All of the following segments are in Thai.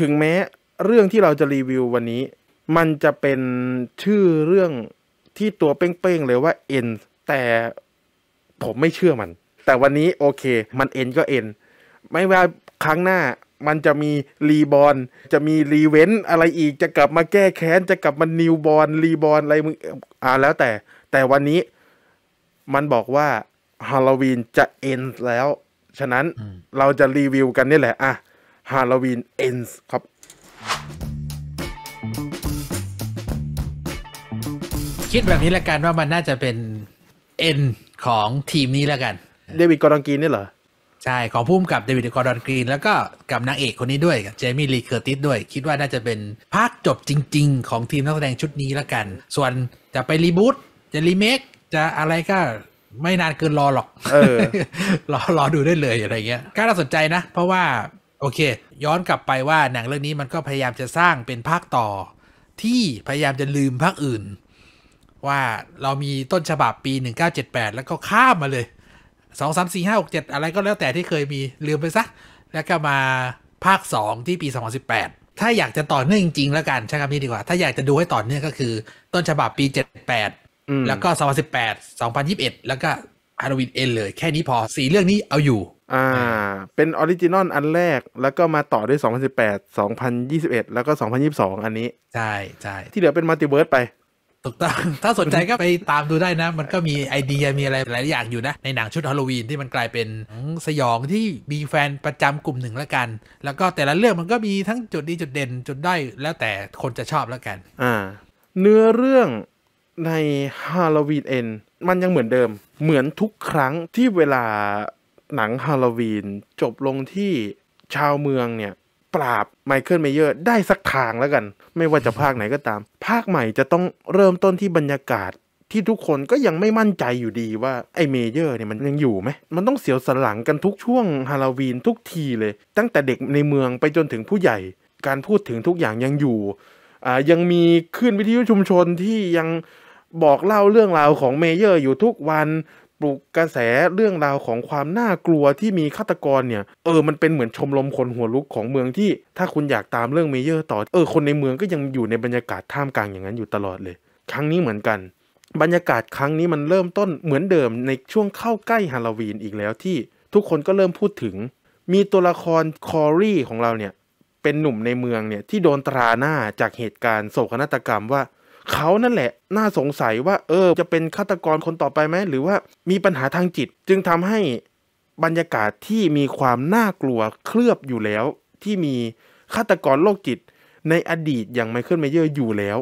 ถึงแม้เรื่องที่เราจะรีวิววันนี้ มันจะเป็นชื่อเรื่องที่ตัวเป้งๆเลยว่าเอ็นแต่ผมไม่เชื่อมัน แต่วันนี้โอเคมันเอ็นก็เอ็นไม่ว่าครั้งหน้ามันจะมีรีบอลจะมีรีเวนอะไรอีกจะกลับมาแก้แค้นจะกลับมานิวบอลรีบอลอะไรมึงอ่าแล้วแต่ แต่วันนี้มันบอกว่าฮาโลวีนจะเอ็นแล้วฉะนั้นเราจะรีวิว กันนี่แหละอ่ะฮาโลวีนเอนส์ครับ คิดแบบนี้ละกันว่ามันน่าจะเป็น เอ็น ของทีมนี้ละกันเดวิดกอร์ดอนกรีนนี่เหรอ ใช่ ของพุ่มกับเดวิดกอร์ดอนกรีนแล้วก็กับนางเอกคนนี้ด้วยเจมี่ลีเคอร์ติสด้วย คิดว่าน่าจะเป็นภาคจบจริง ๆ ของทีมนักแสดงชุดนี้ละกัน ส่วนจะไปรีบูตจะรีเมคจะอะไรก็ไม่นานเกินรอหรอกออรอรอดูได้เลยอะไรเงี้ยก็น่าสนใจนะ เพราะว่าโอเค ย้อนกลับไปว่าหนังเรื่องนี้มันก็พยายามจะสร้างเป็นภาคต่อ ที่พยายามจะลืมภาคอื่นว่าเรามีต้นฉบับปี1978แล้วก็ข้ามมาเลย2 3 4 5 6 7อะไรก็แล้วแต่ที่เคยมีลืมไปซะ แล้วก็มาภาค 2 ที่ปี2018ถ้าอยากจะต่อเนื่องจริงๆแล้วกันใช้คำนี้ดีกว่าถ้าอยากจะดูให้ต่อเนื่องก็คือ ต้นฉบับปี 78แล้วก็2018 2021 แล้วก็ฮาโลวีนเอ็นเลยแค่นี้พอสีเรื่องนี้เอาอยู่อ่า เป็นออริจินอลอันแรกแล้วก็มาต่อด้วย 2018 2021 แล้วก็ 2022 อันนี้ ใช่ใช่ที่เหลือเป็นมัลติเวิร์สไปถูกต้องถ้าสนใจก็ไปตามดูได้นะ มันก็มีไอเดียมีอะไรหลายอย่างอยู่นะ ในหนังชุดฮาลโลวีนที่มันกลายเป็นสยองที่มีแฟนประจำกลุ่มหนึ่งแล้วกัน แล้วก็แต่ละเรื่องมันก็มีทั้งจุดดีจุดเด่นจุดได้แล้วแต่คนจะชอบแล้วกัน อ่า เนื้อเรื่องในฮาโลวีนเอ็นมันยังเหมือนเดิมเหมือนทุกครั้งที่เวลาหนังฮาโลวีนจบลงที่ชาวเมืองเนี่ย ปราบไมเคิลเมเยอร์ได้สักทางแล้วกัน ไม่ว่าจะภาคไหนก็ตาม ภาคใหม่จะต้องเริ่มต้นที่บรรยากาศที่ทุกคนก็ยังไม่มั่นใจอยู่ดีว่าไอ้เมเยอร์เนี่ยมันยังอยู่ไหมมันต้องเสียวสหลังกันทุกช่วงฮาโลวีนทุกทีเลย ตั้งแต่เด็กในเมืองไปจนถึงผู้ใหญ่การพูดถึงทุกอย่างยังอยู่อ่ายังมีขึ้นวิทยุชุมชนที่ยังบอกเล่าเรื่องราวของเมเยอร์อยู่ทุกวันปลุกกระแสเรื่องราวของความน่ากลัวที่มีฆาตกรเนี่ยเออมันเป็นเหมือนชมรมคนหัวลุกของเมืองที่ ถ้าคุณอยากตามเรื่องเมเยอร์ต่อ เออคนในเมืองก็ยังอยู่ในบรรยากาศท่ามกลางอย่างนั้นอยู่ตลอดเลย ครั้งนี้เหมือนกันบรรยากาศครั้งนี้มันเริ่มต้นเหมือนเดิมในช่วงเข้าใกล้ฮาโลวีนอีกแล้วที่ ทุกคนก็เริ่มพูดถึง มีตัวละครคอรี่ของเราเนี่ยเป็นหนุ่มในเมืองเนี่ยที่โดนตราหน้าจากเหตุการณ์โศกนาฏกรรมว่าเขานั่นแหละ น่าสงสัยว่าเออจะเป็นฆาตกรคนต่อไปไหมหรือว่ามีปัญหาทางจิต จึงทำให้บรรยากาศที่มีความน่ากลัวเคลือบอยู่แล้ว ที่มีฆาตกรโรคจิตในอดีตอย่างไมเคิลเมเยอร์อยู่แล้ว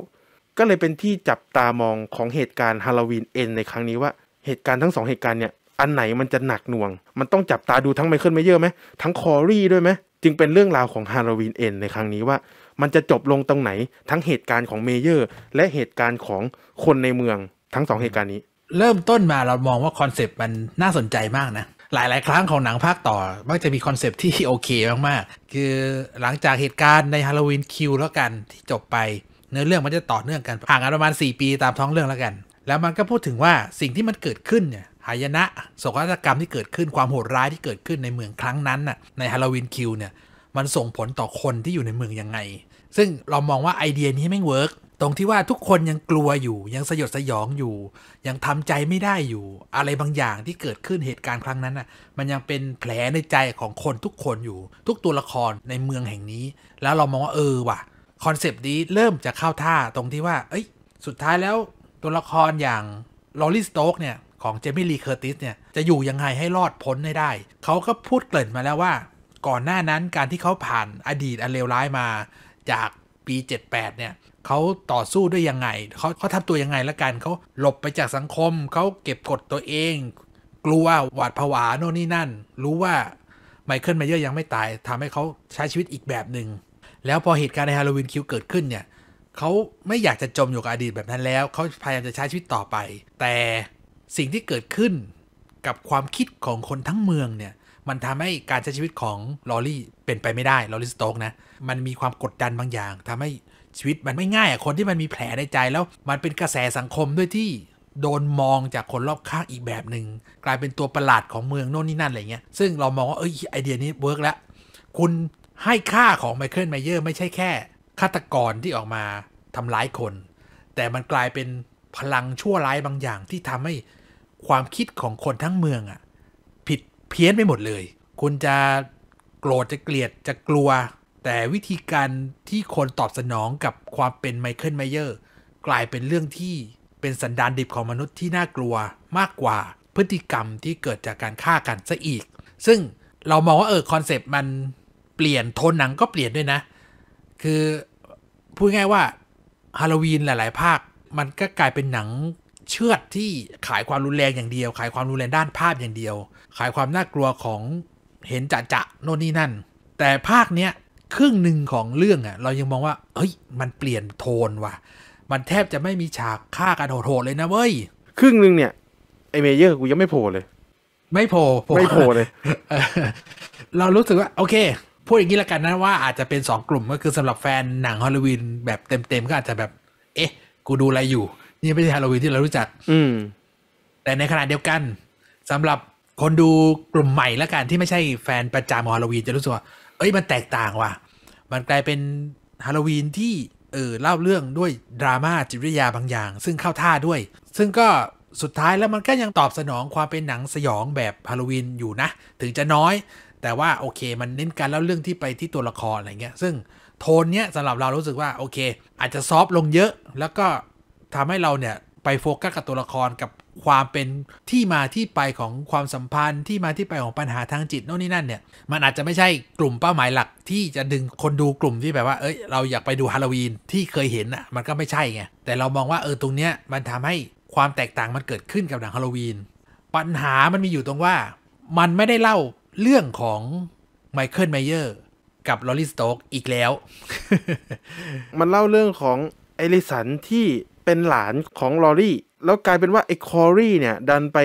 ก็เลยเป็นที่จับตามองของเหตุการณ์ฮาโลวีนเอ็นในครั้งนี้ว่าเหตุการณ์ทั้งสองเหตุการณ์เนี่ยอันไหนมันจะหนักหน่วง มันต้องจับตาดูทั้งไมเคิลเมเยอร์ไหมทั้งคอรี่ด้วยไหมจึงเป็นเรื่องราวของฮาโลวีนเอ็นในครั้งนี้ว่ามันจะจบลงตรงไหนทั้งเหตุการณ์ของเมเยอร์และเหตุการณ์ของคนในเมืองทั้งสองเหตุการณ์นี้เริ่มต้นมาเรามองว่าคอนเซปต์มันน่าสนใจมากนะหลาย ๆ ครั้งของหนังภาคต่อ มักจะมีคอนเซปต์ที่โอเค มาก ๆ คือหลังจากเหตุการณ์ในฮาโลวีนคิวแล้วกันที่จบไป เนื้อเรื่องมันจะต่อเนื่องกันห่างกันประมาณ4ปีตามท้องเรื่องแล้วกัน แล้วมันก็พูดถึงว่าสิ่งที่มันเกิดขึ้นเนี่ยหายนะโศกนาฏกรรมที่เกิดขึ้นความโหดร้ายที่เกิดขึ้นในเมืองครั้งนั้นน่ะในฮาโลวีนคิวเนี่ยมันส่งผลต่อคนที่อยู่ในเมืองยังไงซึ่งเรามองว่าไอเดียนี้ไม่เวิร์กตรงที่ว่าทุกคนยังกลัวอยู่ ยังสยดสยองอยู่ ยังทำใจไม่ได้อยู่ อะไรบางอย่างที่เกิดขึ้นเหตุการณ์ครั้งนั้นน่ะมันยังเป็นแผลในใจของคนทุกคนอยู่ ทุกตัวละครในเมืองแห่งนี้ แล้วเรามองว่า เออว่ะคอนเซปต์นี้เริ่มจะเข้าท่าตรงที่ว่า เอ้ย สุดท้ายแล้วตัวละครอย่างลอรีสโต๊กเนี่ยของเจมี่ลีเคอร์ติสเนี่ย จะอยู่ยังไงให้รอดพ้นได้ เขาก็พูดเกริ่นมาแล้วว่า ก่อนหน้านั้นการที่เขาผ่านอดีตอันเลวร้ายมาจากปี 78 เนี่ยเขาต่อสู้ด้วยยังไงเขาเขาทำตัวยังไงละกัน เขาหลบไปจากสังคม เขาเก็บกดตัวเอง กลัวหวาดผวาโน่นนี่นั่น รู้ว่าไมเคิลไมเยอร์ยังไม่ตายทำให้เขาใช้ชีวิตอีกแบบหนึ่งแล้วพอเหตุการณ์ในฮาโลวีนคิวเกิดขึ้นเนี่ยเขาไม่อยากจะจมอยู่กับอดีตแบบนั้นแล้ว เขาพยายามจะใช้ชีวิตต่อไป แต่สิ่งที่เกิดขึ้นกับความคิดของคนทั้งเมืองเนี่ยมันทำให้การใช้ชีวิตของลอรี่เป็นไปไม่ได้ ลอรี่สโต๊กนะ มันมีความกดดันบางอย่าง ทำให้ชีวิตมันไม่ง่ายอะคนที่มันมีแผลในใจแล้วมันเป็นกระแสสังคมด้วยที่โดนมองจากคนรอบข้างอีกแบบหนึง่งกลายเป็นตัวประหลาดของเมืองโน่นนี่นั่นอะไรเงี้ยซึ่งเรามองว่าเอ้ยไอเดียนี้เวิร์กแล้วคุณให้ค่าของไมเคิลไมเยอร์ไม่ใช่แค่ฆาตกรที่ออกมาทำร้ายคน แต่มันกลายเป็นพลังชั่วร้ายบางอย่าง ที่ทำให้ความคิดของคนทั้งเมืองอะ่ะเพี้ยนไปหมดเลย คุณจะโกรธจะเกลียดจะกลัว แต่วิธีการที่คนตอบสนองกับความเป็นไมเคิลไมเยอร์กลายเป็นเรื่องที่เป็นสันดานดิบของมนุษย์ที่น่ากลัวมากกว่าพฤติกรรมที่เกิดจากการฆ่ากันซะอีก ซึ่งเรามองว่าเออคอนเซปต์มันเปลี่ยน โทนหนังก็เปลี่ยนด้วยนะ คือ พูดง่ายว่าฮาโลวีนหลายๆ ภาค มันก็กลายเป็นหนังเชือดที่ขายความรุนแรงอย่างเดียว ขายความรุนแรงด้านภาพอย่างเดียว ขายความน่ากลัวของ เห็นจะจะโน่นนี่นั่น แต่ภาคเนี้ย ครึ่งหนึ่งของเรื่องอะ่ะเรายังมองว่าเฮ้ย มันเปลี่ยนโทนว่ะ มันแทบจะไม่มีฉากฆ่ากันโหดๆเลยนะเว้ย ครึ่งหนึ่งเนี่ย ไอเมเยอร์ กูยังไม่โผล่เลย ไม่โผล่ไม่โผล่เลยเรารู้สึกว่าโอเคพูดอย่างนี้ละกันนะว่าอาจจะเป็นสองกลุ่มก็คือสำหรับแฟนหนังฮอลลีวีนแบบเต็มๆก็อาจจะแบบเอ๊ะ กูดูอะไรอยู่นี่ไม่ใช่ฮาโลวีนที่เรารู้จัก อืมแต่ในขณะเดียวกัน สำหรับคนดูกลุ่มใหม่ละกันที่ไม่ใช่แฟนประจำฮาโลวีนจะรู้สึกว่า เอ้ยมันแตกต่างว่ะ มันกลายเป็นฮาโลวีนที่เออเล่าเรื่องด้วยดราม่าจิตวิทยาบางอย่าง ซึ่งเข้าท่าด้วย ซึ่งก็สุดท้ายแล้วมันก็ยังตอบสนองความเป็นหนังสยองแบบฮาโลวีนอยู่นะ ถึงจะน้อย แต่ว่าโอเค มันเน้นการเล่าเรื่องที่ไปที่ตัวละครอะไรเงี้ย ซึ่งโทนเนี้ยสำหรับเรารู้สึกว่า โอเค อาจจะซอฟลงเยอะแล้วก็ทำให้เราเนี่ย ไปโฟกัสกับตัวละครกับความเป็นที่มาที่ไปของความสัมพันธ์ที่มาที่ไปของปัญหาทางจิตโน่นนี่นั่นเนี่ยมันอาจจะไม่ใช่กลุ่มเป้าหมายหลัก ที่จะดึงคนดูกลุ่มที่แบบว่าเอ้ยเราอยากไปดูฮาโลวีนที่เคยเห็นอ่ะมันก็ไม่ใช่ไง แต่เรามองว่าเออตรงเนี้ยมันทำให้ความแตกต่างมันเกิดขึ้นกับหนังฮาโลวีนปัญหามันมีอยู่ตรงว่า มันไม่ได้เล่าเรื่องของไมเคิลไมเยอร์กับลอรีสโตกอีกแล้วมันเล่าเรื่องของเอลิสันที่เป็นหลานของลอรี่แล้วกลายเป็นว่าไอ้คอรี่เนี่ย ดันไป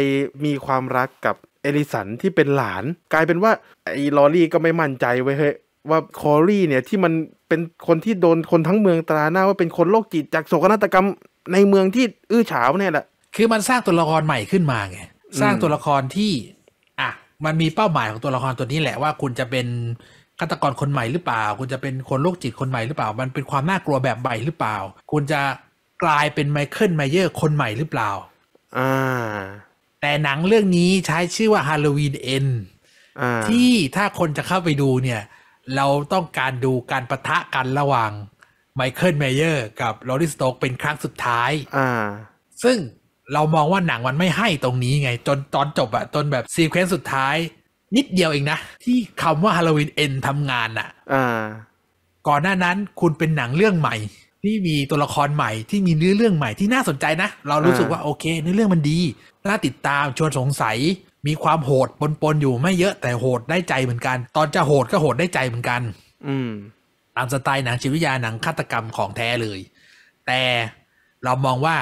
มีความรักกับเอลิสันที่เป็นหลาน กลายเป็นว่า ไอ้ลอรี่ก็ไม่มั่นใจไว้เฮ้ยว่าคอรี่เนี่ย ที่มันเป็นคนที่โดนคนทั้งเมืองตราหน้าว่าเป็นคนโรคจิต จากโศกนาฏกรรมในเมืองที่อื้อฉาวเนี่ยแหละ คือมันสร้างตัวละครใหม่ขึ้นมาไงสร้างตัวละครที่อ่ะมันมีเป้าหมายของตัวละครตัวนี้แหละว่าคุณจะเป็นฆาตกรคนใหม่หรือเปล่า คุณจะเป็นคนโรคจิตคนใหม่หรือเปล่า มันเป็นความน่ากลัวแบบใหม่หรือเปล่า คุณจะกลายเป็นไมเคิลไมเยอร์คนใหม่หรือเปล่าอ่า แต่หนังเรื่องนี้ใช้ชื่อว่าฮาโลวีนเอ็นที่ถ้าคนจะเข้าไปดูเนี่ย เราต้องการดูการประทะกันระหว่างไมเคิลเมเยอร์กับลอริสโตกเป็นครั้งสุดท้ายอ่าซึ่งเรามองว่าหนังมันไม่ให้ตรงนี้ไง จนตอนจบอะจนแบบซีเควนซ์สุดท้าย นิดเดียวเองนะ ที่คำว่าฮาโลวีนเอ็นทำงานอะอ่าก่อนหน้านั้นคุณเป็นหนังเรื่องใหม่ที่มีตัวละครใหม่ที่มีเนื้อเรื่องใหม่ที่น่าสนใจนะเรารู้สึกว่าโอเคเนื้อเรื่องมันดีน่าติดตามชวนสงสัยมีความโหดปนๆอยู่ไม่เยอะแต่โหดได้ใจเหมือนกัน ตอนจะโหดก็โหดได้ใจเหมือนกัน อืตามสไตล์หนังชีวิทยาหนังฆาตกรรมของแท้เลย แต่เรามองว่า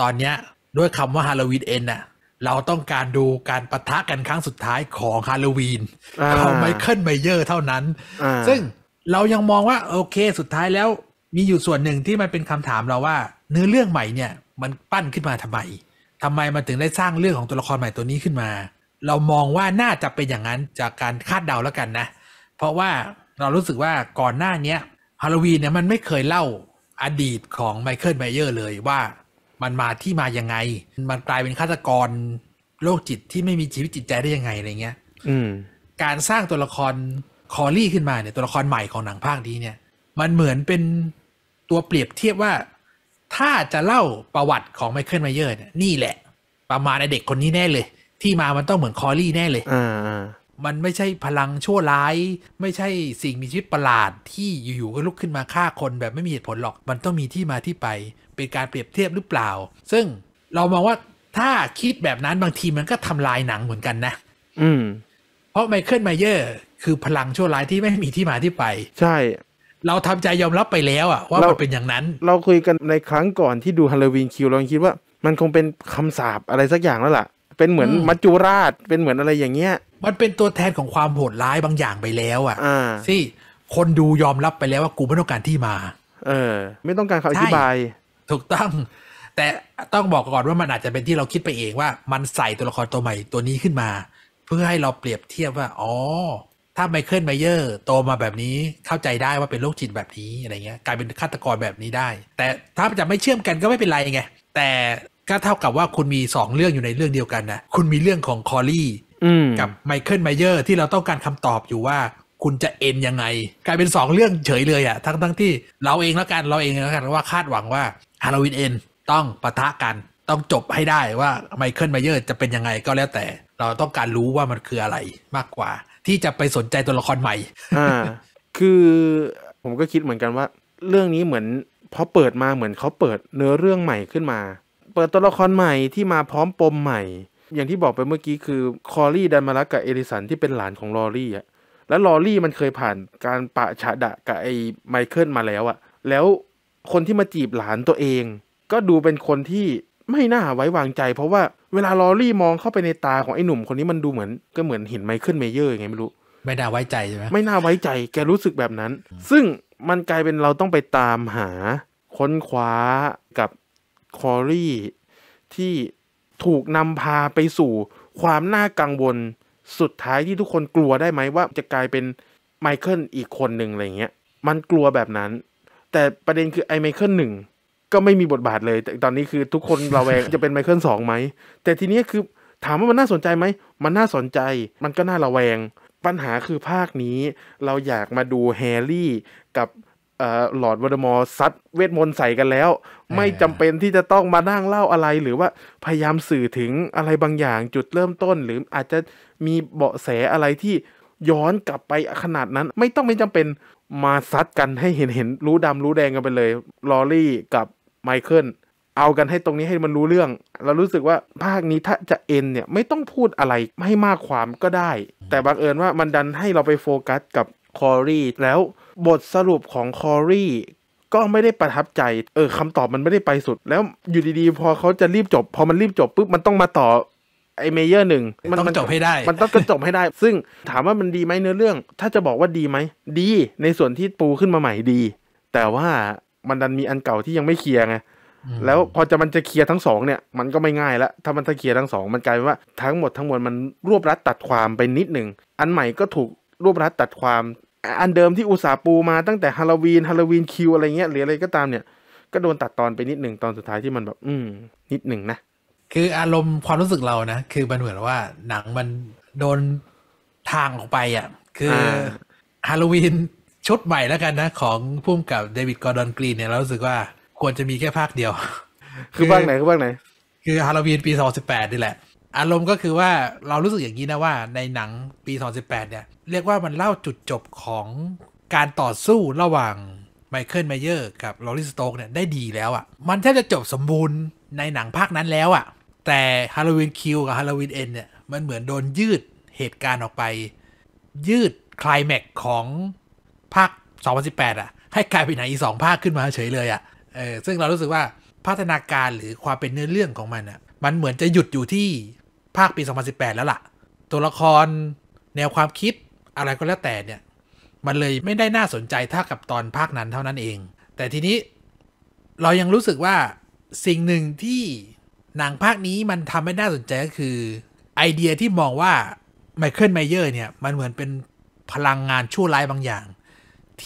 ตอนเนี้ยด้วยคำว่าฮาโลวีนเอ็นอะเราต้องการดูการประทะกันครั้งสุดท้ายของฮาโลวีนของไมเคิลไมเยอร์เท่านั้นซึ่งเรายังมองว่าโอเค สุดท้ายแล้วมีอยู่ส่วนหนึ่งที่มันเป็นคำถามเราว่า เนื้อเรื่องใหม่เนี่ยมันปั้นขึ้นมาทำไมทำไมมันถึงได้สร้างเรื่องของตัวละครใหม่ตัวนี้ขึ้นมา เรามองว่าน่าจะเป็นอย่างนั้นจากการคาดเดาแล้วกันนะ เพราะว่าเรารู้สึกว่าก่อนหน้าเนี้ยฮาโลวีนเนี่ยมันไม่เคยเล่าอดีตของไมเคิลไมเยอร์เลยว่ามันมาที่มายังไง มันกลายเป็นฆาตกรโรคจิตที่ไม่มีชีวิตจิตใจได้ยังไงอะไรเงี้ยอืการสร้างตัวละครคอรี่ ขึ้นมาเนี่ยตัวละครใหม่ของหนังภาคนี้เนี่ย มันเหมือนเป็นตัวเปรียบเทียบว่า ถ้าจะเล่าประวัติของไมเคิลไมเยอร์เนี่ยนี่แหละ ประมาณเด็กคนนี้แน่เลย ที่มามันต้องเหมือนคอรี่แน่เลยมันไม่ใช่พลังชั่วร้าย ไม่ใช่สิ่งมีชีวิตประหลาดที่อยู่ๆก็ลุกขึ้นมาฆ่าคนแบบไม่มีเหตุผลหรอก มันต้องมีที่มาที่ไปเป็นการเปรียบเทียบหรือเปล่า ซึ่งเรามองว่าถ้าคิดแบบนั้นบางทีมันก็ทำลายหนังเหมือนกันนะอืมเพราะไมเคิลไมเยอร์คือพลังชั่วร้ายที่ไม่มีที่มาที่ไป ใช่เราทำใจยอมรับไปแล้วอะว่ามันเป็นอย่างนั้น เราคุยกันในครั้งก่อนที่ดูฮาโลวีนคิวเราคิดว่า มันคงเป็นคํำสาปอะไรสักอย่างแล้วล่ะ เป็นเหมือนมัจจุราช เป็นเหมือนอะไรอย่างเงี้ยมันเป็นตัวแทนของความโหดร้ายบางอย่างไปแล้วอะ่ะี่คนดูยอมรับไปแล้วว่ากูไม่ต้องการที่มา เออ ไม่ต้องการเขาอธิบายถูกต้องแต่ต้องบอกก่อนว่ามันอาจจะเป็นที่เราคิดไปเองว่ามันใส่ตัวละครตัวใหม่ตัวนี้ขึ้นมา เพื่อให้เราเปรียบเทียบว่าอ๋อถ้าไมเคิลไมเยอร์โตมาแบบนี้เข้าใจได้ว่าเป็นโรคจิตแบบนี้อะไรเงี้ยกลายเป็นฆาตกรแบบนี้ได้ แต่ถ้าจะไม่เชื่อมกันก็ไม่เป็นไรไงแต่ก็เท่ากับว่าคุณมี 2 เรื่องอยู่ในเรื่องเดียวกันนะคุณมีเรื่องของคอรี่กับไมเคิลไมเยอร์ที่เราต้องการคำตอบอยู่ว่าคุณจะเอ็นยังไง กลายเป็น 2 เรื่องเฉยเลยอะทั้งทั้งที่เราเองแล้วกันเราเองแล้วกันว่าคาดหวังว่าฮาโลวีนเอ็นต้องปะทะกันต้องจบให้ได้ว่าไมเคิลไมเยอร์จะเป็นยังไงก็แล้วแต่เราต้องการรู้ว่ามันคืออะไรมากกว่าที่จะไปสนใจตัวละครใหม่ อ่า คือผมก็คิดเหมือนกันว่า เรื่องนี้เหมือนพอเปิดมาเหมือนเขาเปิดเนื้อเรื่องใหม่ขึ้นมา เปิดตัวละครใหม่ที่มาพร้อมปมใหม่ อย่างที่บอกไปเมื่อกี้คือคอรี่ดันมารักกับเอริสันที่เป็นหลานของลอรี่อะแล้วลอรี่มันเคยผ่านการปะฉะดะกับไอ้ไมเคิลมาแล้วอะแล้วคนที่มาจีบหลานตัวเอง ก็ดูเป็นคนที่ไม่น่าไว้วางใจ เพราะว่าเวลาลอรี่มองเข้าไปในตา ของไอ้หนุ่มคนนี้มันดูเหมือนก็เหมือนเห็นไมเคิลเมเยอร์ไงไม่รู้ ไม่น่าไว้ใจใช่ไหมไม่น่าไว้ใจแกรู้สึกแบบนั้น ซึ่งมันกลายเป็นเราต้องไปตามหาค้นคว้ากับคอรี่ที่ถูกนำพาไปสู่ ความน่ากังวล สุดท้ายที่ทุกคนกลัวได้ไหมว่าจะกลายเป็นไมเคิลอีกคนหนึ่งอะไรเงี้ย มันกลัวแบบนั้น แต่ประเด็นคือไอไมเคิลหนึ่งก็ไม่มีบทบาทเลย แต่ตอนนี้คือทุกคนระแวงจะเป็นไมเคิลสองไหม แต่ทีนี้คือถามว่ามันน่าสนใจไหม มันน่าสนใจมันก็น่าระแวง ปัญหาคือภาคนี้ เราอยากมาดูแฮร์รี่ กับหลอดวอดมอร์ซัดเวทมนต์ใส่กันแล้ว ไม่จำเป็นที่จะต้องมานั่งเล่าอะไรหรือว่าพยายามสื่อถึงอะไรบางอย่างจุดเริ่มต้น หรืออาจจะมีเบาะแสอะไรที่ย้อนกลับไปขนาดนั้น ไม่ต้องไม่จำเป็นมาซัดกันให้เห็นเห็นรู้ดำรู้แดงกันไปเลยลอรี่กับไมเคิลเอากันให้ตรงนี้ให้มันรู้เรื่อง เรารู้สึกว่าภาคนี้ถ้าจะเอ็นเนี่ยไม่ต้องพูดอะไรให้มากความก็ได้ แต่บังเอิญว่ามันดันให้เราไปโฟกัสกับคอรีแล้ว บทสรุปของคอรีก็ไม่ได้ประทับใจ เออคำตอบมันไม่ได้ไปสุด แล้วอยู่ดีๆ พอเขาจะรีบจบ พอมันรีบจบ ปุ๊บ มันต้องมาต่อไอเมเยอร์หนึ่งมันต้องจบให้ได้ มันต้องจบให้ได้ ซึ่งถามว่ามันดีไหมเนื้อเรื่อง ถ้าจะบอกว่าดีไหมดี ในส่วนที่ปูขึ้นมาใหม่ดี แต่ว่ามันดันมีอันเก่าที่ยังไม่เคลียร์ไง แล้วพอจะมันจะเคลียร์ทั้งสองเนี่ย มันก็ไม่ง่ายละถ้ามันจะเคลียร์ทั้งสองมันกลายเป็นว่า ทั้งหมดทั้งมวลมันรวบรัดตัดความไปนิดหนึ่ง อันใหม่ก็ถูกรวบรัดตัดความ อันเดิมที่อุตสาปูมาตั้งแต่ฮาโลวีนฮาโลวีนคิวอะไรเงี้ยหรืออะไรก็ตามเนี่ย ก็โดนตัดตอนไปนิดหนึ่งตอนสุดท้ายที่มันแบบ อืม นิดหนึ่งนะ คืออารมณ์ความรู้สึกเรานะ คือมันเหมือนว่าหนังมันโดนทางออกไปอ่ะคือฮาโลวีนชุดใหม่แล้วกันนะ ของพุ่มกับเดวิดกอร์ดอนกรีนเนี่ย เราสึกว่าควรจะมีแค่ภาคเดียว คือภาคไหน คือภาคไหนคือฮาโลวีนปี 2018 นี่แหละ อารมณ์ก็คือว่าเรารู้สึกอย่างนี้นะว่าในหนังปี 2018 เนี่ย เรียกว่ามันเล่าจุดจบของการต่อสู้ระหว่างไมเคิลไมเยอร์กับลอริสโตกเนี่ยได้ดีแล้วอะ่ะมันแทบจะจบสมบูรณ์ในหนังภาคนั้นแล้วอะ่ะแต่ฮาโลวีนคิวกับฮาโลวีนเอ็นเนี่ยมันเหมือนโดนยืดเหตุการณ์ออกไป ยืดคลายแม็กของภาค 2018 อ่ะ ให้กลายเป็นหนังอีกสองภาคขึ้นมาเฉยเลยอ่ะ เออซึ่งเรารู้สึกว่าพัฒนาการหรือความเป็นเนื้อเรื่องของมันอ่ะ มันเหมือนจะหยุดอยู่ที่ภาคปี 2018 แล้วล่ะ ตัวละครแนวความคิดอะไรก็แล้วแต่เนี่ย มันเลยไม่ได้น่าสนใจเท่ากับตอนภาคนั้นเท่านั้นเอง แต่ทีนี้เรายังรู้สึกว่าสิ่งหนึ่งที่หนังภาคนี้มันทำให้น่าสนใจก็คือ ไอเดียที่มองว่าไมเคิลไมเยอร์เนี่ย มันเหมือนเป็นพลังงานชั่วร้ายบางอย่าง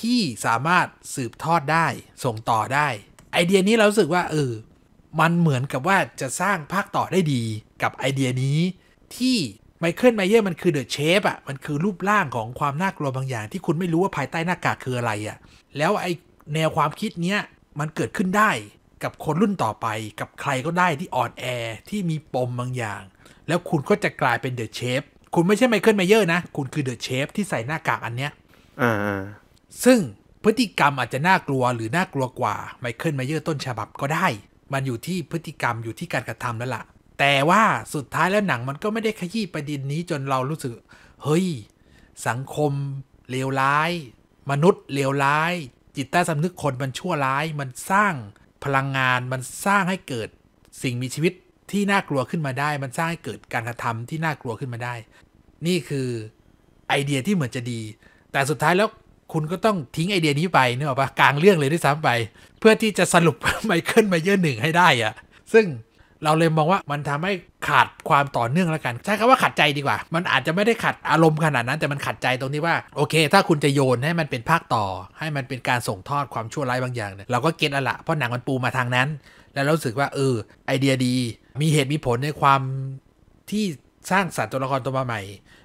ที่สามารถสืบทอดได้ส่งต่อได้ ไอเดียนี้เราสึกว่า เออ มันเหมือนกับว่าจะสร้างภาคต่อได้ดี กับไอเดียนี้ ที่ไมเคิลไมเยอร์มันคือเดอะเชฟอ่ะ มันคือรูปร่างของความน่ากลัวบางอย่าง ที่คุณไม่รู้ว่าภายใต้หน้ากากคืออะไรอ่ะแล้วไอแนวความคิดเนี้ยมันเกิดขึ้นได้ กับคนรุ่นต่อไป กับใครก็ได้ที่อ่อนแอที่มีปมบางอย่างแล้วคุณก็จะกลายเป็นเดอะเชฟคุณไม่ใช่ไมเคิลไมเยอร์นะคุณคือเดอะเชฟที่ใส่หน้ากากอันเนี้ยอ่าซึ่งพฤติกรรมอาจจะน่ากลัวหรือน่ากลัวกว่า ไมเคิลไมเยอร์ต้นฉบับก็ได้ มันอยู่ที่พฤติกรรมอยู่ที่การกระทำแล้วละ่ะแต่ว่าสุดท้ายแล้วหนังมันก็ไม่ได้ขยี้ประเด็นนี้จนเรารู้สึก เฮ้ย สังคมเลวร้าย มนุษย์เลวร้าย จิตใต้สำนึกคนมันชั่วร้าย มันสร้างพลังงานมันสร้างให้เกิด สิ่งมีชีวิตที่น่ากลัวขึ้นมาได้ มันสร้างให้เกิดการกระทำที่น่ากลัวขึ้นมาได้ นี่คือไอเดียที่เหมือนจะดี แต่สุดท้ายแล้วคุณก็ต้องทิ้งไอเดียนี้ไปเนอะปะกลางเรื่องเลยด้วยซ้ำไป เพื่อที่จะสรุปไมเคิลมาเยอร์หนึ่งให้ได้อะซึ่งเราเลยมองว่ามันทำให้ขาดความต่อเนื่องแล้วกันใช้คำว่าขัดใจดีกว่า มันอาจจะไม่ได้ขัดอารมณ์ขนาดนั้นแต่มันขัดใจตรงที่ว่าโอเค ถ้าคุณจะโยนให้มันเป็นภาคต่อ ให้มันเป็นการส่งทอดความชั่วร้ายบางอย่างเนี่ยเราก็เก็ตละละเพราะหนังมันปูมาทางนั้น แล้วรู้สึกว่าเออไอเดียดีมีเหตุมีผลในความที่สร้างสรรค์ตัวละครตัวมาใหม่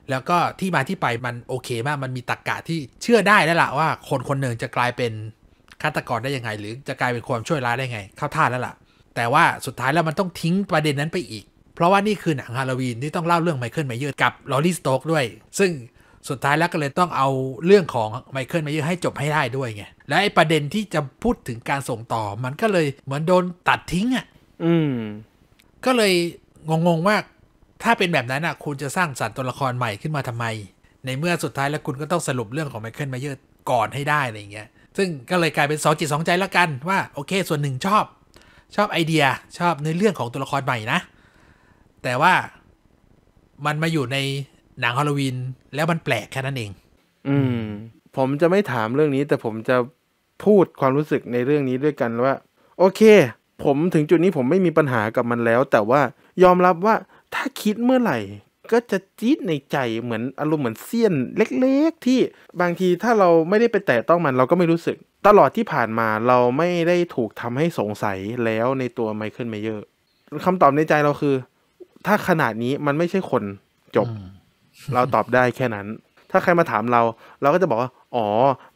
แล้วก็ที่มาที่ไปมันโอเคมากมันมีตรกกะที่เชื่อได้แล้วล่ะ ว่าคนคนหนึ่งจะกลายเป็นฆาตกรได้ยังไง หรือจะกลายเป็นความช่วยร้ายได้ไง เข้าท่าแล้วล่ะ แต่ว่าสุดท้ายแล้วมันต้องทิ้งประเด็นนั้นไปอีกเพราะว่านี่คือหนังฮาโลวีนที่ต้องเล่าเรื่องไมเคิลไมเยอร์กับลอรีสโต๊กด้วย ซึ่งสุดท้ายแล้วก็เลยต้องเอาเรื่องของไมเคิลไมเยอร์ให้จบให้ได้ด้วยไงและไอประเด็นที่จะพูดถึงการส่งต่อ มันก็เลยเหมือนโดนตัดทิ้งอะ่ะอืม ก็เลยงงๆว่าถ้าเป็นแบบนั้นอ่ะคุณจะสร้างสรรค์ตัวละครใหม่ขึ้นมาทำไม ในเมื่อสุดท้ายแล้วคุณก็ต้องสรุปเรื่องของไมเคิลมาเยอร์ก่อนให้ได้อะไรเงี้ยซึ่งก็เลยกลายเป็นสองจิตสองใจละกันว่า โอเคส่วนหนึ่งชอบ ชอบไอเดียชอบในเรื่องของตัวละครใหม่นะ แต่ว่ามันมาอยู่ในหนังฮอลลวีนแล้วมันแปลกแค่นั้นเอง อืม ผมจะไม่ถามเรื่องนี้แต่ผมจะพูดความรู้สึกในเรื่องนี้ด้วยกันว่า โอเค ผมถึงจุดนี้ผมไม่มีปัญหากับมันแล้ว แต่ว่ายอมรับว่าถ้าคิดเมื่อไหร่ก็จะจี๊ดในใจเหมือนอารมณ์เหมือนเสี้ยนเล็กๆที่บางทีถ้าเราไม่ได้ไปแตะต้องมันเราก็ไม่รู้สึก ตลอดที่ผ่านมาเราไม่ได้ถูกทำให้สงสัยแล้วในตัวไมเคิลเมเยอร์คำตอบในใจเราคือถ้าขนาดนี้มันไม่ใช่คนจบเราตอบได้แค่นั้น ถ้าใครมาถามเราเราก็จะบอกว่าอ๋อ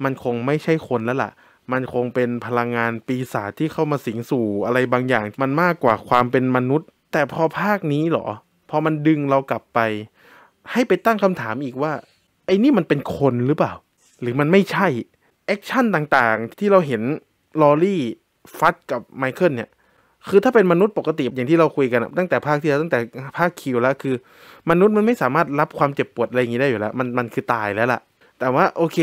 มันคงไม่ใช่คนแล้วล่ะ มันคงเป็นพลังงานปีศาจที่เข้ามาสิงสู่อะไรบางอย่าง มันมากกว่าความเป็นมนุษย์แต่พอภาคนี้หรอ พอมันดึงเรากลับไป ให้ไปตั้งคำถามอีกว่าไอ้นี่มันเป็นคนหรือเปล่า หรือมันไม่ใช่แอคชั่นต่างๆ ที่เราเห็นลอรี่ฟัดกับไมเคิลเนี่ยคือถ้าเป็นมนุษย์ปกติอย่างที่เราคุยกันตั้งแต่ภาคที่แล้วตั้งแต่ภาคคิวแล้วคือ มนุษย์มันไม่สามารถรับความเจ็บปวดอะไรอย่างนี้ได้อยู่แล้ว มันมันคือตายแล้วล่ะ แต่ว่าโอเค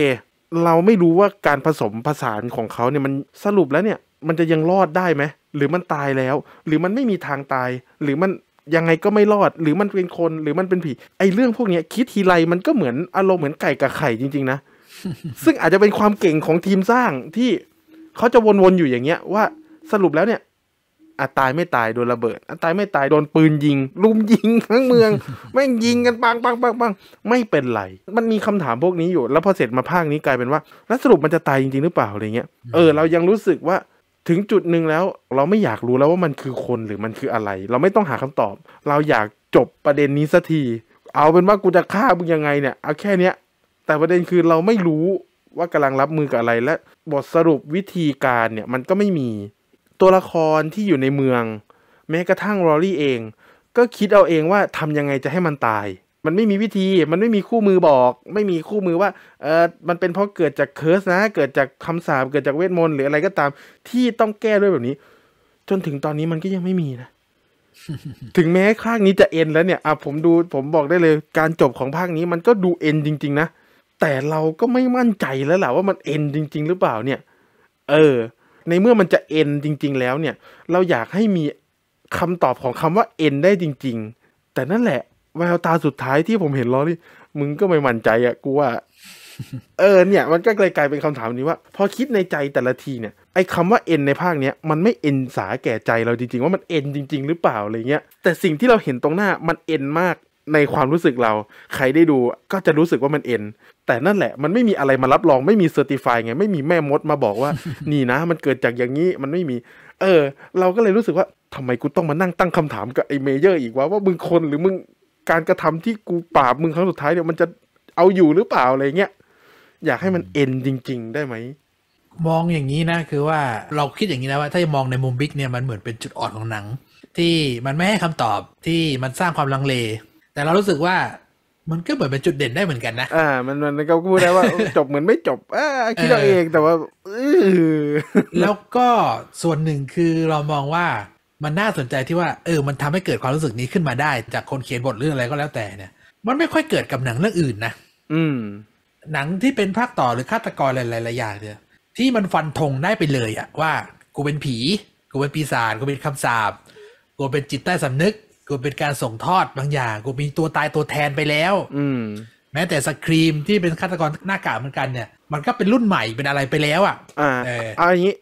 เราไม่รู้ว่าการผสมผสานของเขาเนี่ยมันสรุปแล้วเนี่ยมันจะยังรอดได้ไหมหรือมันตายแล้ว หรือมันไม่มีทางตาย หรือมันยังไงก็ไม่รอด หรือมันเป็นคน หรือมันเป็นผี ไอ้เรื่องพวกนี้คิดทีไรมันก็เหมือนอารมณ์เหมือนไก่กับไข่จริงๆนะ ซึ่งอาจจะเป็นความเก่งของทีมสร้างที่เขาจะวนๆอยู่อย่างเงี้ย ว่าสรุปแล้วเนี่ยอาตายไม่ตายโดนระเบิดอาตายไม่ตายโดนปืนยิง ลุมยิงทั้งเมืองแม่งยิงกันปังปังปังปังไม่เป็นไรมันมีคำถามพวกนี้อยู่ แล้วพอเสร็จมาภาคนี้กลายเป็นว่าแล้วสรุปมันจะตายจริงๆหรือเปล่าอะไรเงี้ยเออเรายังรู้สึกว่าถึงจุดหนึ่งแล้วเราไม่อยากรู้แล้วว่ามันคือคนหรือมันคืออะไร เราไม่ต้องหาคำตอบ เราอยากจบประเด็นนี้สักที เอาเป็นว่ากูจะฆ่ามึงยังไงเนี่ยเอาแค่เนี้ยแต่ประเด็นคือเราไม่รู้ว่ากำลังรับมือกับอะไร และบทสรุปวิธีการเนี่ยมันก็ไม่มี ตัวละครที่อยู่ในเมือง แม้กระทั่งรอรี่เอง ก็คิดเอาเองว่าทำยังไงจะให้มันตายมันไม่มีวิธี มันไม่มีคู่มือบอก ไม่มีคู่มือว่า เออมันเป็นเพราะเกิดจากเคิร์สนะ เกิดจากคำสาปเกิดจากเวทมนต์หรืออะไรก็ตาม ที่ต้องแก้ด้วยแบบนี้ จนถึงตอนนี้มันก็ยังไม่มีนะ ถึงแม้ภาคนี้จะเอ็นแล้วเนี่ย อ่ะผมดู ผมบอกได้เลย การจบของภาคนี้ มันก็ดูเอ็นจริงๆนะ แต่เราก็ไม่มั่นใจแล้วแหละว่ามันเอ็นจริง ๆ หรือเปล่า เนี่ย เออ ในเมื่อมันจะเอ็นจริงๆ แล้ว เนี่ย เราอยากให้มีคำตอบของคำว่าเอ็นได้จริง ๆ แต่นั่นแหละแววตาสุดท้ายที่ผมเห็นล้อนี่ มึงก็ไม่มั่นใจอะกูว่า เออ เนี่ย มันก็เลยกลายเป็นคำถามนี้ว่าพอคิดในใจแต่ละทีเนี่ยไอ้คำว่าเอ็นในภาคเนี้ยมันไม่เอ็นสาแก่ใจเราจริงๆ ว่ามันเอ็นจริง ๆหรือเปล่าอะไรเงี้ย แต่สิ่งที่เราเห็นตรงหน้า มันเอ็นมากในความรู้สึกเรา ใครได้ดูก็จะรู้สึกว่ามันเอ็นแต่นั่นแหละ มันไม่มีอะไรมารับรองไม่มีเซอร์ติฟายไงไม่มีแม่มดมาบอกว่า นี่นะ มันเกิดจากอย่างนี้ มันไม่มี เออ เราก็เลยรู้สึกว่าทำไมกูต้องมานั่งตั้งคำถามกับไอ้เมเยอร์ อีกว่าว่ามึงคนหรือมึงการกระทำที่กูปราบมึงครั้งสุดท้ายเนี่ยมันจะเอาอยู่หรือเปล่าอะไรเงี้ยอยากให้มันเอ็นจริง ๆ ได้ไหมมองอย่างนี้นะ คือว่าเราคิดอย่างนี้นะว่าถ้ามองในมุมบิ๊กเนี่ยมันเหมือนเป็นจุดอ่อนของหนัง ที่มันไม่ให้คำตอบที่มันสร้างความลังเล แต่เรารู้สึกว่า มันก็เหมือนเป็นจุดเด่นได้เหมือนกันนะอ่า มันมันก็พูดได้ว่าจบเหมือนไม่จบอ่าคิดเอาเองแต่ว่าแล้วก็ส่วนหนึ่งคือเรามองว่ามันน่าสนใจที่ว่าเออ มันทำให้เกิดความรู้สึกนี้ขึ้นมาได้ จากคนเขียนบทเรื่องอะไรก็แล้วแต่เนี่ย มันไม่ค่อยเกิดกับหนังเรื่องอื่นนะอืมหนังที่เป็นภาคต่อหรือฆาตกรอะไรหลายๆอย่างเนี่ยที่มันฟันธงได้ไปเลยอะว่า กูเป็นผีกูเป็นปีศาจกูเป็นคำสาบกูเป็นจิตใต้สำนึกกูเป็นการส่งทอดบางอย่าง กูมีตัวตายตัวแทนไปแล้ว อืมแม้แต่สครีมที่เป็นฆาตกรหน้ากากเหมือนกันเนี่ยมันก็เป็นรุ่นใหม่เป็นอะไรไปแล้วอะอ่าเอออันนี้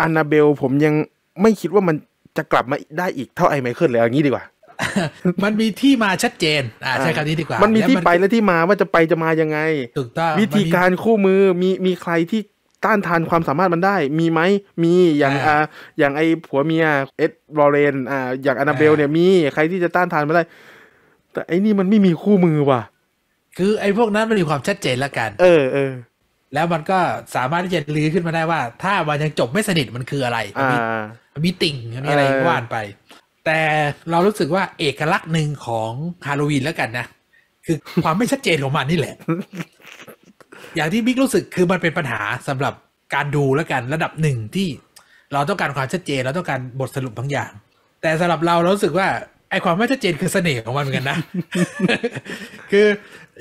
อันนาเบล ผมยังไม่คิดว่ามันจะกลับมาได้อีกเท่าไอ้ไมเคิลเลยอย่างนี้ดีกว่า มันมีที่มาชัดเจนอ่าใช่คำนี้ดีกว่า มันมีที่ไปและที่มาว่าจะไปจะมายังไงถูกต้องวิธีการคู่มือมีมีใครที่ต้านทานความสามารถมันได้ มีไหมมีอย่างอ่าอย่างไอ้ผัวเมีย เอ็ดบอเรน อ่าอย่างอนาเบลเนี่ยมีใครที่จะต้านทานมันได้ แต่ไอ้นี่มันไม่มีคู่มือว่ะคือไอ้พวกนั้นมันมีความชัดเจนละกัน เออเออแล้วมันก็สามารถที่จะลื้อขึ้นมาได้ว่า ถ้ามันยังจบไม่สนิทมันคืออะไรมีติ่งมีอะไรว่านไป แต่เรารู้สึกว่าเอกลักษณ์หนึ่งของฮาโลวีนแล้วกันนะคือความไม่ชัดเจนของมันนี่แหละอย่างที่บิ๊กรู้สึกคือมันเป็นปัญหาสำหรับการดูแล้วกัน ระดับหนึ่งที่เราต้องการความชัดเจนเราต้องการบทสรุปบางอย่าง แต่สำหรับเราเรารู้สึกว่าไอความไม่ชัดเจนคือเสน่ห์ของมันเหมือนกันนะ คือ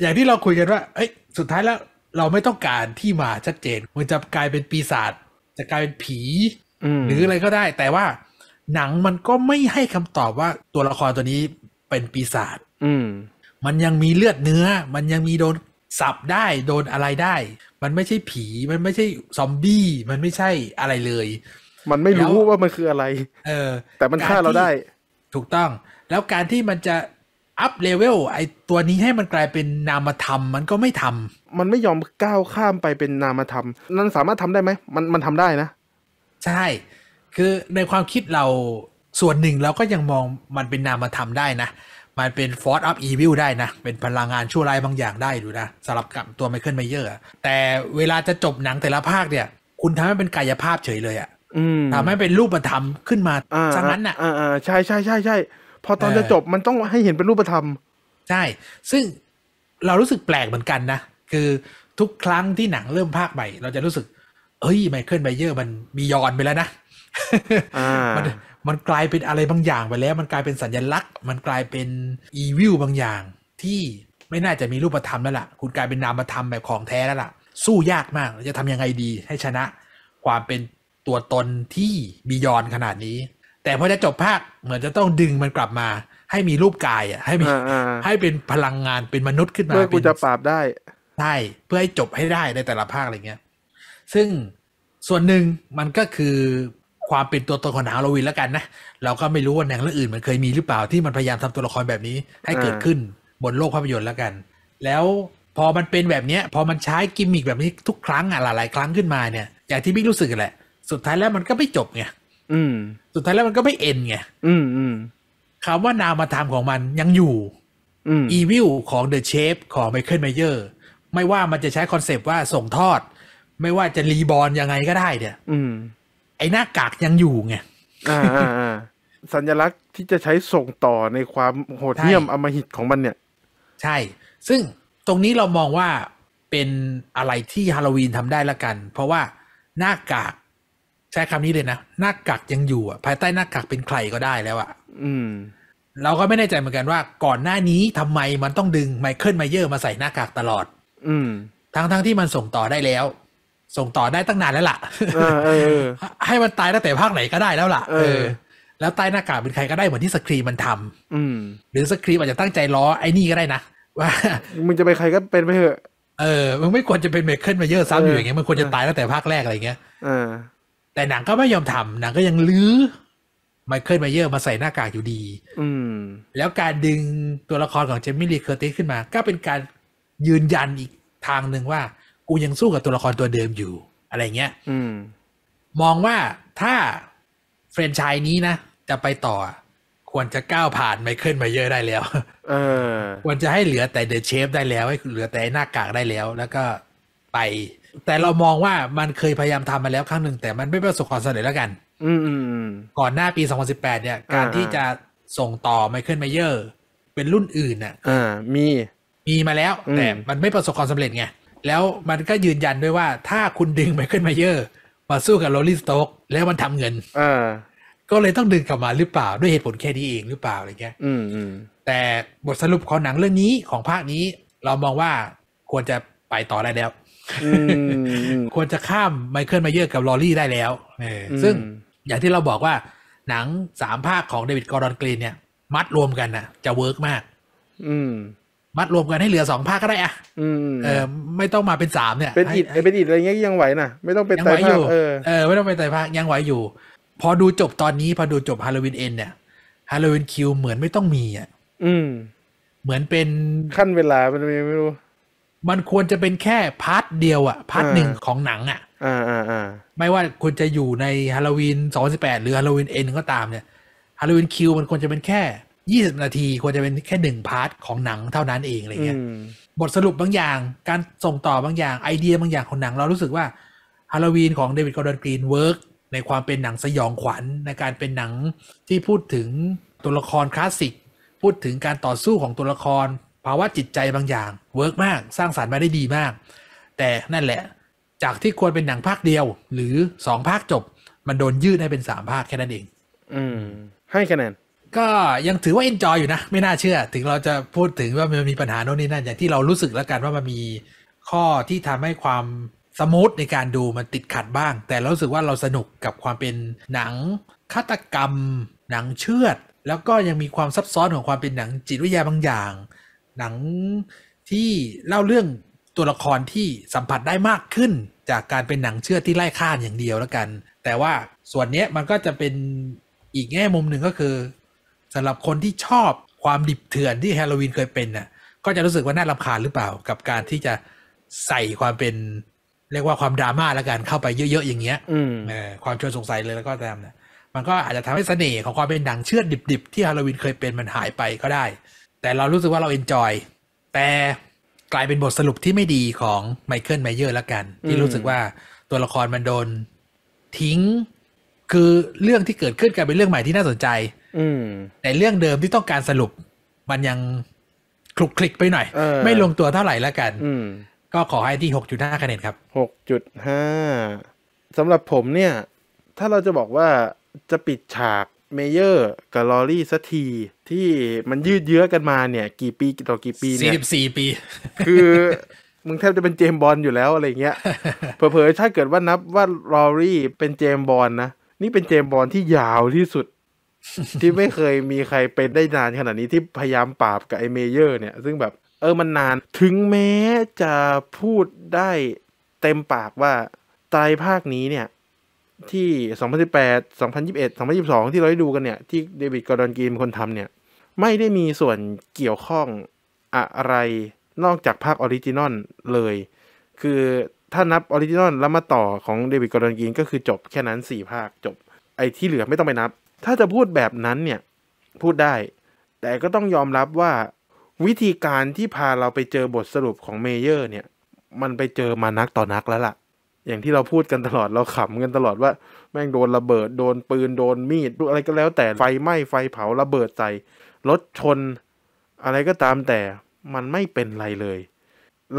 อย่างที่เราคุยกันว่าเอ้ยสุดท้ายแล้ว เราไม่ต้องการที่มาชัดเจน มันจะกลายเป็นปีศาจจะกลายเป็นผีหรืออะไรก็ได้ แต่ว่าหนังมันก็ไม่ให้คำตอบว่าตัวละครตัวนี้เป็นปีศาจมันยังมีเลือดเนื้อ มันยังมีโดนสับได้ โดนอะไรได้ มันไม่ใช่ผี มันไม่ใช่ซอมบี้ มันไม่ใช่อะไรเลย มันไม่รู้ว่ามันคืออะไร เออ แต่มันฆ่าเราได้ ถูกต้อง แล้วการที่มันจะอัพเลเวลไอตัวนี้ให้มันกลายเป็นนามธรรมมันก็ไม่ทำ มันไม่ยอมก้าวข้ามไปเป็นนามธรรม นั้นสามารถทำได้ไหมมันมันทำได้นะใช่ คือในความคิดเราส่วนหนึ่งเราก็ยังมองมันเป็นนามธรรมได้นะ มันเป็นฟอร์อัพอีวิลได้นะ เป็นพลังงานชั่วร้ายบางอย่างได้ดูนะสำหรับกับตัวไมเคิลไมเยอร์แต่เวลาจะจบหนังแต่ละภาคเนี่ย คุณทำให้เป็นกายภาพเฉยเลยอะทำให้เป็นรูปธรรมขึ้นมาซะงั้นน่ะใช่ใช่ใช่ใช่พอตอนจะจบมันต้องให้เห็นเป็นรูปธรรม ใช่ซึ่งเรารู้สึกแปลกเหมือนกันนะคือทุกครั้งที่หนังเริ่มภาคใหม่ เราจะรู้สึกเฮ้ยไมเคิลไบเยอร์มันมียอนไปแล้วนะมันมันกลายเป็นอะไรบางอย่างไปแล้ว มันกลายเป็นสัญลักษณ์ มันกลายเป็นอีวิลบางอย่าง ที่ไม่น่าจะมีรูปธรรมแล้วล่ะคุณกลายเป็นนามธรรมแบบของแท้แล้วล่ะ สู้ยากมากจะทำยังไงดีให้ชนะ ความเป็นตัวตนที่มียอนขนาดนี้ แต่พอจะจบภาคเหมือนจะต้องดึงมันกลับมา ให้มีรูป กายอ่ะให้มีให้เป็นพลังงานเป็นมนุษย์ขึ้นมาเพื่อจะปราบได้ใช่เพื่อให้จบให้ได้ในแต่ละภาคอะไรเงี้ยซึ่งส่วนหนึ่งมันก็คือความเป็นตัวตนของหนังฮาโลวีนแล้วกันนะ เราก็ไม่รู้ว่าหนังเรื่องอื่น มันเคยมีหรือเปล่าที่มันพยายามทำตัวละครแบบนี้ ให้เกิดขึ้นบนโลกภาพยนตร์แล้วกัน แล้วพอมันเป็นแบบเนี้ย พอมันใช้กิมมิคแบบนี้ทุกครั้งอ่ะหลายๆครั้งขึ้นมาเนี่ย อย่างที่พิ่รู้สึกแหละ สุดท้ายแล้วมันก็ไม่จบไงสุดท้ายแล้วมันก็ไม่เอ็นไงคำว่านามธรรมของมันยังอยู่อีวิลของเดอะเชฟของไมเคิลเมเยอร์ไม่ว่ามันจะใช้คอนเซปต์ว่าส่งทอดไม่ว่าจะรีบอลยังไงก็ได้เนี่ย อืม ไอ้หน้ากากยังอยู่ไงอ่าอ่า สัญลักษณ์ที่จะใช้ส่งต่อในความโหดเหี้ยมอมหิตของมันเนี่ย ใช่ ซึ่งตรงนี้เรามองว่าเป็นอะไรที่ฮาโลวีนทำได้ละกัน เพราะว่าหน้ากากใช้คำนี้เลยนะหน้ากากยังอยู่อ่ะภายใต้หน้ากากเป็นใครก็ได้แล้วอ่ะอืม เราก็ไม่แน่ใจเหมือนกันว่าก่อนหน้านี้ทำไมมันต้องดึงไมเคิลไมเยอร์มาใส่หน้ากากตลอด อืม ทั้งทั้งที่มันส่งต่อได้แล้วส่งต่อได้ตั้งนานแล้วล่ะให้มันตายตั้งแต่ภาคไหนก็ได้แล้วล่ะ เออ แล้วใต้หน้ากากเป็นใครก็ได้เหมือนที่สครีมมันทำหรือสครีมอาจจะตั้งใจล้อไอ้นี่ก็ได้นะ ว่ามึงจะไปใครก็เป็นไปเถอะ เออมึงไม่ควรจะเป็นเมคเคิลมาเยอะซ้ำอยู่อย่างเงี้ยมันควรจะตายตั้งแต่ภาคแรกอะไรเงี้ยแต่หนังก็ไม่ยอมทำหนังก็ยังลื้อไมเคิลมาเยอร์มาใส่หน้ากากอยู่ดีอืมแล้วการดึงตัวละครของเจมี่ลีเคอร์ติสขึ้นมา ก็เป็นการยืนยันอีกทางหนึ่งว่ากูยังสู้กับตัวละครตัวเดิมอยู่อะไรเงี้ยมองว่าถ้าเฟรนชายนี้นะ จะไปต่อ ควรจะก้าวผ่านไมเคิลมาเยอะได้แล้วควรจะให้เหลือแต่เดอะเชฟ ได้แล้วให้เหลือแต่หน้ากากได้แล้ว แล้วก็ไป แต่เรามองว่ามันเคยพยายามทำมาแล้วครั้งหนึ่ง แต่มันไม่ประสบความสำเร็จแล้วกันก่อนหน้าปีสสองพิบแปดเนี่ย การที่จะส่งต่อไมเคิลมาเยอร์เป็นรุ่นอื่นน่ะมีมีมาแล้วแต่มันไม่ประสบความสำเร็จไงแล้วมันก็ยืนยันด้วยว่า ถ้าคุณดึงไมเคิลมาเยอร์มาสู้กับโรลล่สโต๊กแล้วมันทำเงินอก็เลยต้องดึงกลับมาหรือเปล่าด้วยเหตุผลแค่นี้เองหรือเปล่าอะไรเงี้ยอืมแต่บทสรุปของหนังเรื่องนี้ของภาคนี้ เรามองว่าควรจะไปต่อได้แล้วควรจะข้ามไมเคิลมาเยอร์กับลอรี่ได้แล้วซึ่งอย่างที่เราบอกว่า หนังสามภาคของเดวิดกอร์ดอนกรีนเนี่ย มัดรวมกันนะจะเวิร์กมาก อืมมัดรวมกันให้เหลือสองภาคก็ได้อะเออไม่ต้องมาเป็นสามเนี่ย เป็นอิดเป็นอิดอะไรเงี้ยยังไหวนะไม่ต้องเป็นไตภาคเออเออไม่ต้องเป็นไตภาคยังไหวอยู่ พอดูจบตอนนี้ พอดูจบฮาโลวีนเอ็นเนี่ยฮาโลวีนคิวเหมือนไม่ต้องมีอ่ะอืม เหมือนเป็นขั้นเวลามันไม่รู้ มันควรจะเป็นแค่พาร์ทเดียวอ่ะพาร์ทหนึ่งของหนังอ่ะอ่าอ่าอ่าไม่ว่าควรจะอยู่ในฮาโลวีนสองสิบแปดหรือฮาโลวีนเอ็นก็ตามเนี่ยฮาโลวีนคิวมันควรจะเป็นแค่ยี่สิบนาทีควรจะเป็นแค่หนึ่งพาร์ทของหนังเท่านั้นเองอะไรเงี้ยบทสรุปบางอย่างการส่งต่อบางอย่างไอเดียบางอย่างของหนังเรารู้สึกว่าฮาโลวีนของเดวิดกอร์ดอนกรีนเวิร์กในความเป็นหนังสยองขวัญในการเป็นหนังที่พูดถึงตัวละครคลาสสิก พูดถึงการต่อสู้ของตัวละคร ภาวะจิตใจบางอย่างเวิร์กมากสร้างสารรค์มาได้ดีมาก แต่นั่นแหละ จากที่ควรเป็นหนังภาคเดียวหรือสองภาคจบ มันโดนยืดให้เป็นสามภาคแค่นั้นเอง อืมให้คะแนนก็ยังถือว่าเอนจอยอยู่นะ ไม่น่าเชื่อ ถึงเราจะพูดถึงว่ามันมีปัญหาโน่นนี่นั่นอย่างที่เรารู้สึกแล้วกันว่ามันมีข้อที่ทำให้ความสมูทในการดูมันติดขัดบ้าง แต่เราสึกว่าเราสนุกกับความเป็นหนังฆาตกรรม หนังเชื่อด แล้วก็ยังมีความซับซ้อนของความเป็นหนังจิตวิทยาบางอย่าง หนังที่เล่าเรื่องตัวละครที่สัมผัสได้มากขึ้น จากการเป็นหนังเชื่อที่ไล่ฆ่าอย่างเดียวแล้วกัน แต่ว่าส่วนนี้มันก็จะเป็นอีกแง่มุมหนึ่งก็คือสหรับคนที่ชอบความดิบเถื่อนที่ฮาโลวีนเคยเป็นน่ะ ก็จะรู้สึกว่าน่ารำคาญหรือเปล่ากับการที่จะใส่ความเป็นเรียกว่าความดราม่าละกันเข้าไปเยอะๆอย่างเงี้ยความชวนสงสัยเลยแล้วก็ตามนะมันก็อาจจะทำให้เสน่ห์ของความเป็นหนังเชือดดิบ ๆ ที่ฮาโลวีนเคยเป็นมันหายไปก็ได้ แต่เรารู้สึกว่าเราเอนจอย แต่กลายเป็นบทสรุปที่ไม่ดีของไมเคิลไมเยอร์ละกัน ที่รู้สึกว่าตัวละครมันโดนทิ้ง คือเรื่องที่เกิดขึ้นกลายเป็นเรื่องใหม่ที่น่าสนใจแต่เรื่องเดิมที่ต้องการสรุปมันยังคลุกคลิกไปหน่อยอไม่ลงตัวเท่าไหร่แล้วกันก็ขอให้ที่หกจุดห้าคะแนนครับหกจุดห้าสำหรับผมเนี่ย ถ้าเราจะบอกว่าจะปิดฉากเมเยอร์กับลอรี่สักที ที่มันยืดเยื้อกันมาเนี่ย กี่ปีต่อกี่ปีเนี่ยสี่สิบสี่ปี คือมึงแทบจะเป็นเจมบอลอยู่แล้วอะไรเงี้ย เผลอๆ ถ้าเกิดว่านับว่าลอรี่เป็นเจมบอลนะนี่เป็นเจมบอลที่ยาวที่สุดที่ไม่เคยมีใครเป็นได้นานขนาดนี้ที่พยายามปราบกับไอเมเยอร์ เนี่ย ซึ่งแบบเออมันนาน ถึงแม้จะพูดได้เต็มปากว่าตตยภาคนี้เนี่ย ที่ 2018 2021 2022 ที่เราได้ดูกันเนี่ย ที่เดวิดกอร์ดอนกีเป็นคนทำเนี่ย ไม่ได้มีส่วนเกี่ยวข้องอะไรนอกจากภาคออริจินอลเลย คือถ้านับออริจินอลแล้วมาต่อของเดวิดกอร์ดอนกีนก็คือจบแค่นั้น 4 ภาคจบไอ้ที่เหลือไม่ต้องไปนับถ้าจะพูดแบบนั้นเนี่ยพูดได้ แต่ก็ต้องยอมรับว่า วิธีการที่พาเราไปเจอบทสรุปของเมเยอร์เนี่ย มันไปเจอมานักต่อนักแล้วละ่ะอย่างที่เราพูดกันตลอดเราขำกันตลอดว่าแม่งโดนระเบิด โดนปืนโดนมีดอะไรก็แล้ว แต่ไฟไหม้ไฟเผาระเบิดใส่รถชนอะไรก็ตามแต่มันไม่เป็นไรเลย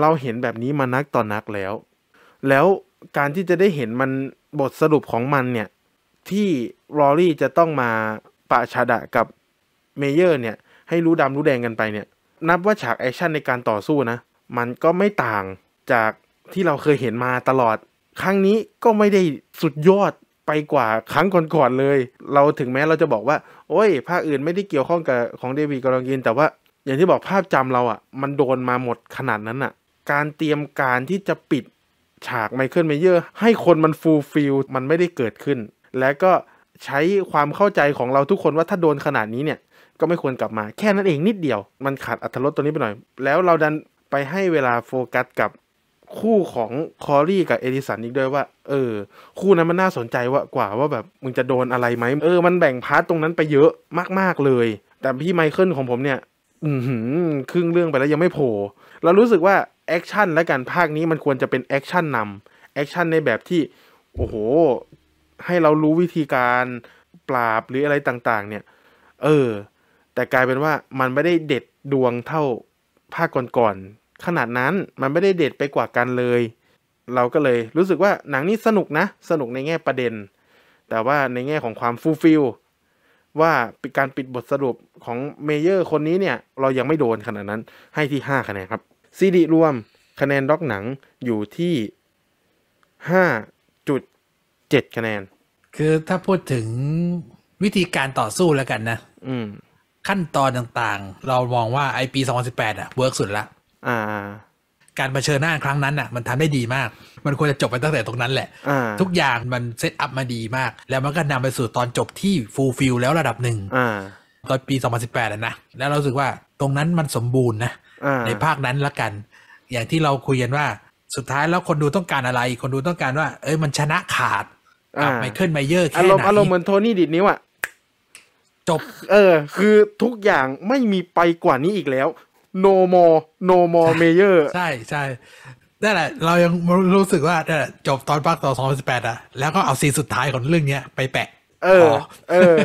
เราเห็นแบบนี้มานักต่อนักแล้ว แล้วการที่จะได้เห็นมันบทสรุปของมันเนี่ยที่รอรี่จะต้องมาปะชาดะกับเมเยอร์เนี่ย ให้รู้ดำรู้แดงกันไปเนี่ย นับว่าฉากแอคชั่นในการต่อสู้นะ มันก็ไม่ต่างจากที่เราเคยเห็นมาตลอด ครั้งนี้ก็ไม่ได้สุดยอดไปกว่าครั้งก่อนๆเลย เราถึงแม้เราจะบอกว่า โอ้ย ภาคอื่นไม่ได้เกี่ยวข้องกับของเดวิดกอลองกิน แต่ว่าอย่างที่บอกภาพจำเราอะ่ะมันโดนมาหมดขนาดนั้นอะ่ะ การเตรียมการที่จะปิดฉากไมเคิลเมเยอร์ ให้คนมันฟูลฟิลมันไม่ได้เกิดขึ้น และก็ใช้ความเข้าใจของเราทุกคนว่าถ้าโดนขนาดนี้เนี่ย ก็ไม่ควรกลับมา แค่นั้นเองนิดเดียว มันขาดอัตรรตัวนี้ไปหน่อย แล้วเราดันไปให้เวลาโฟกัสกับคู่ของคอรี่กับเอดิสันอีกด้วยว่าเออคู่นั้นมันน่าสนใจว่ากว่าว่าแบบมึงจะโดนอะไรไหมเออมันแบ่งพาร์ตตรงนั้นไปเยอะมาก ๆ เลย แต่พี่ไมเคิลของผมเนี่ย อืมครึ่งเรื่องไปแล้วยังไม่โผล่เรารู้สึกว่าแอคชั่นและการภาคนี้มันควรจะเป็นแอคชั่นนำแอคชั่นในแบบที่โอ้โหให้เรารู้วิธีการปราบหรืออะไรต่างๆ เนี่ย เออแต่กลายเป็นว่ามันไม่ได้เด็ดดวงเท่าภาคก่อนๆขนาดนั้นมันไม่ได้เด็ดไปกว่ากันเลย เราก็เลยรู้สึกว่าหนังนี้สนุกนะ สนุกในแง่ประเด็น แต่ว่าในแง่ของความฟูลฟิลว่าการปิดบทสรุปของเมเยอร์คนนี้เนี่ย เรายังไม่โดนขนาดนั้น ให้ที่ 5คะแนนครับซีดีรวมคะแนนด็อกหนังอยู่ที่5.7เจ็ดคะแนน คือถ้าพูดถึงวิธีการต่อสู้แล้วกันนะอืมขั้นตอนต่างๆ เรามองว่าไอปีสสองพบแปดอะเวิร์กสุดละอ่าการเผชิญหน้าครั้งนั้นอะมันทำได้ดีมาก มันควรจะจบไปตั้งแต่ตรงนั้นแหละ ทุกอย่างมันเซตอัพมาดีมาก แล้วมันก็นำไปสู่ตอนจบที่ฟูลฟิลแล้วระดับหนึ่ง ตอนปี 2018แปดนะ แล้วเราสึกว่าตรงนั้นมันสมบูรณ์นะ ในภาคนั้นละกัน อย่างที่เราคุยกันว่า สุดท้ายแล้วคนดูต้องการอะไร คนดูต้องการว่า เอ้ยมันชนะขาดอับไมเคิลไมเยอร์แค่ไหนอารมณ์อารมณ์เหมือนโทนี่ดิดนิ้วอ่ะ จบ เออ คือทุกอย่างไม่มีไปกว่านี้อีกแล้ว no more no more mayor ใช่ใช่นั่นแหละ เรายังรู้สึกว่านั่นแหละจบตอนภาคต่อสองสิบแปดอะแล้วก็เอาซีสุดท้ายของเรื่องเนี้ยไปแปะ เออ เออ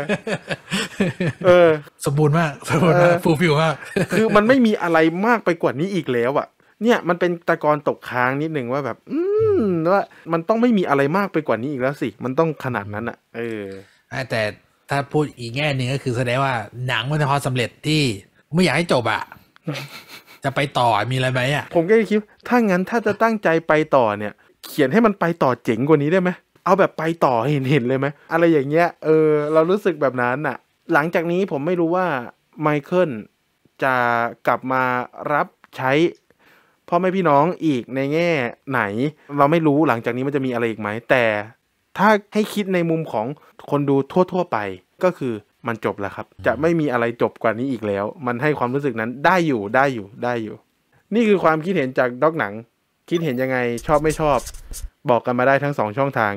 เออ สมบูรณ์มาก สมบูรณ์มาก ฟูลฟิลมาก คือมันไม่มีอะไรมากไปกว่านี้อีกแล้วอะเนี่ยมันเป็นตะกอนตกค้างนิดหนึ่งว่าแบบ อืมว่ามันต้องไม่มีอะไรมากไปกว่านี้อีกแล้วสิ มันต้องขนาดนั้นอะเออ แต่ถ้าพูดอีกแง่หนึ่งก็คือแสดงว่าหนังมันพอสำสำเร็จที่ ไม่อยากให้จบอะจะไปต่อมีอะไรไหมอะ ผมก็คิดถ้างั้นถ้าจะตั้งใจไปต่อเนี่ย เขียนให้มันไปต่อเจ๋งกว่านี้ได้ไหม เอาแบบไปต่อเห็นเห็นเลยไหม อะไรอย่างเงี้ย เออเรารู้สึกแบบนั้นอะหลังจากนี้ผมไม่รู้ว่าไมเคิลจะกลับมารับใช้พ่อแม่พี่น้องอีกในแง่ไหน เราไม่รู้หลังจากนี้มันจะมีอะไรอีกไหมแต่ถ้าให้คิดในมุมของคนดูทั่วๆไปก็คือมันจบแล้วครับ จะไม่มีอะไรจบกว่านี้อีกแล้ว มันให้ความรู้สึกนั้นได้อยู่ได้อยู่ได้อยู่ นี่คือความคิดเห็นจากด็อกหนังคิดเห็นยังไงชอบไม่ชอบ บอกกันมาได้ทั้ง 2 ช่องทาง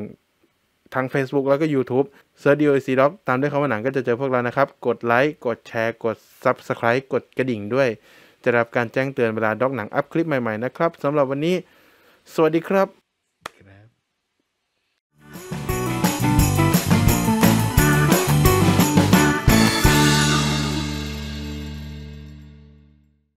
ทั้ง Facebook แล้วก็ YouTube เซิร์ชดีโอซีด็อกตามด้วยคำว่าหนังก็จะเจอพวกเรานะครับ กดไลค์กดแชร์ กด Subscribe กดกระดิ่งด้วยจะรับการแจ้งเตือนเวลาด็อกหนังอัพคลิปใหม่ ๆ นะครับสำหรับวันนี้สวัสดีครับ